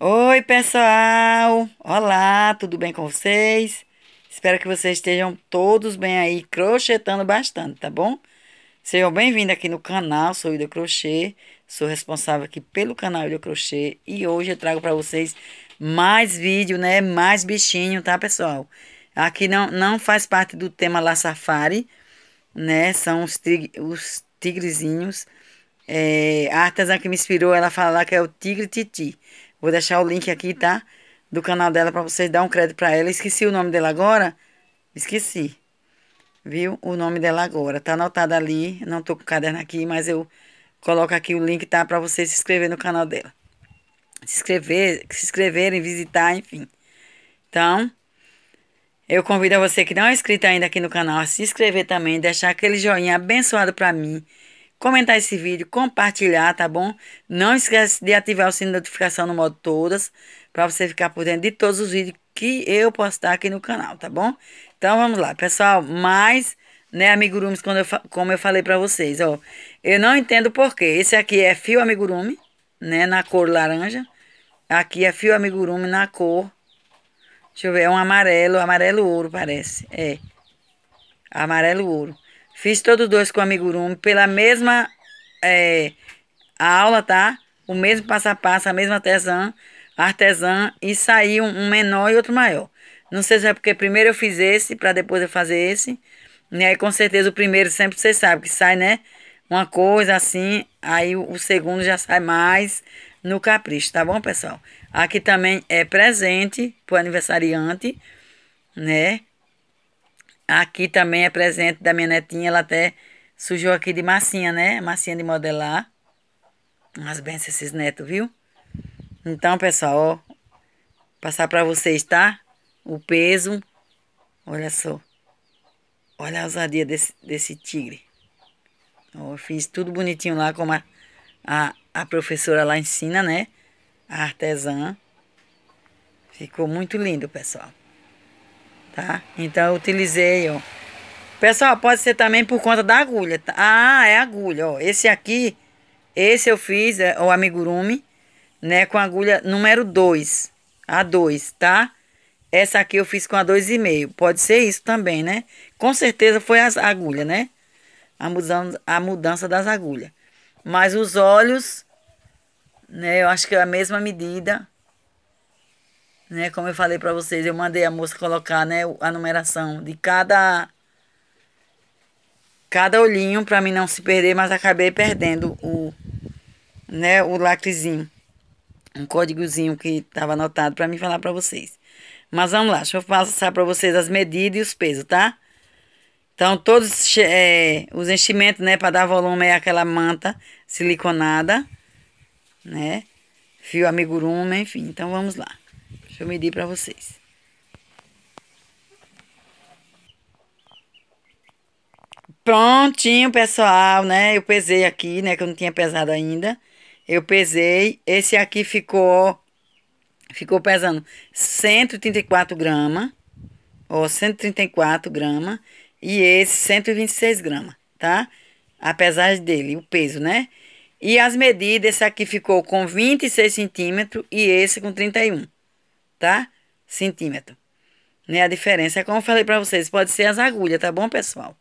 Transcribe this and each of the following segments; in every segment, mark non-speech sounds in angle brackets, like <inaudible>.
Oi, pessoal! Olá, tudo bem com vocês? Espero que vocês estejam todos bem aí, crochetando bastante, tá bom? Sejam bem-vindos aqui no canal, sou Ida Crochê, sou responsável aqui pelo canal Ida Crochê e hoje eu trago para vocês mais vídeo, né? Mais bichinho, tá, pessoal? Aqui não, não faz parte do tema La Safari, né? São os, tig os tigrezinhos. É, a artesã que me inspirou, ela fala que é o tigre titi. Vou deixar o link aqui, tá? Do canal dela para vocês dar um crédito para ela. Esqueci o nome dela agora. Esqueci. Viu? O nome dela agora. Tá anotado ali. Não tô com o caderno aqui, mas eu coloco aqui o link, tá? Para vocês se inscreverem no canal dela. Se inscrever, se inscreverem, visitar, enfim. Então, eu convido a você que não é inscrito ainda aqui no canal a se inscrever também, deixar aquele joinha abençoado para mim comentar esse vídeo, compartilhar, tá bom? Não esquece de ativar o sininho de notificação no modo todas, para você ficar por dentro de todos os vídeos que eu postar aqui no canal, tá bom? Então vamos lá, pessoal, mais né, amigurumis, quando eu, como eu falei pra vocês, ó. Eu não entendo porquê. Esse aqui é fio amigurumi, né, na cor laranja. Aqui é fio amigurumi na cor, deixa eu ver, é um amarelo, amarelo ouro parece, é. Amarelo ouro. Fiz todos dois com o amigurumi pela mesma é, aula, tá? O mesmo passo a passo, a mesma artesã, artesã e saiu um menor e outro maior. Não sei se é porque primeiro eu fiz esse para depois eu fazer esse. E aí com certeza o primeiro sempre você sabe que sai, né? Uma coisa assim, aí o segundo já sai mais no capricho, tá bom, pessoal? Aqui também é presente pro aniversariante, né? Aqui também é presente da minha netinha, ela até sujou aqui de massinha, né? Massinha de modelar. Umas bênçãos esses netos, viu? Então, pessoal, ó, passar para vocês, tá? O peso, olha só. Olha a ousadia desse, desse tigre. eu fiz tudo bonitinho lá, como a, a, a professora lá ensina, né? A artesã. Ficou muito lindo, pessoal tá? Então eu utilizei, ó. Pessoal, pode ser também por conta da agulha. Tá? Ah, é agulha, ó. Esse aqui, esse eu fiz, é, o amigurumi, né? Com agulha número 2, a 2, tá? Essa aqui eu fiz com a 2,5. Pode ser isso também, né? Com certeza foi as agulhas, né? A mudança, a mudança das agulhas. Mas os olhos, né? Eu acho que é a mesma medida né? Como eu falei para vocês, eu mandei a moça colocar, né, a numeração de cada cada olhinho para mim não se perder, mas acabei perdendo o né, o lacrezinho. Um códigozinho que estava anotado para mim falar para vocês. Mas vamos lá, deixa eu passar para vocês as medidas e os pesos, tá? Então, todos é, os enchimentos, né, para dar volume é aquela manta siliconada, né? Fio amigurumi enfim. Então, vamos lá. Deixa eu medir para vocês. Prontinho, pessoal, né? Eu pesei aqui, né? Que eu não tinha pesado ainda. Eu pesei. Esse aqui ficou... Ficou pesando 134 gramas. Ó, 134 gramas. E esse, 126 gramas, tá? Apesar dele, o peso, né? E as medidas, esse aqui ficou com 26 centímetros e esse com 31 tá? Centímetro. Né? A diferença é como eu falei para vocês, pode ser as agulhas, tá bom, pessoal?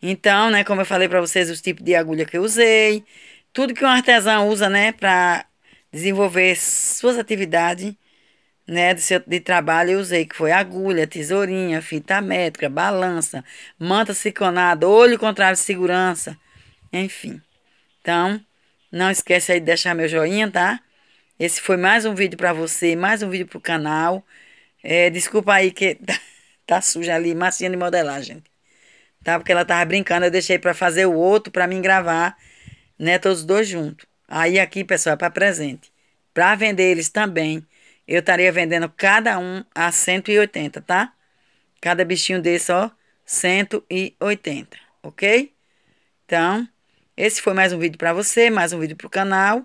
Então, né, como eu falei para vocês, os tipos de agulha que eu usei, tudo que um artesão usa, né, para desenvolver suas atividades, né, de, seu, de trabalho, eu usei que foi agulha, tesourinha, fita métrica, balança, manta ciclonada, olho contrário de segurança, enfim. Então, não esquece aí de deixar meu joinha, tá? Esse foi mais um vídeo para você, mais um vídeo para o canal. É, desculpa aí que <laughs> tá, tá suja ali, massinha de modelagem. Tá? Porque ela tava brincando, eu deixei para fazer o outro para mim gravar, né? Todos dois juntos. Aí aqui, pessoal, é para presente. Para vender eles também, eu estaria vendendo cada um a 180, tá? Cada bichinho desse, ó, 180, ok? Então, esse foi mais um vídeo para você, mais um vídeo para o canal.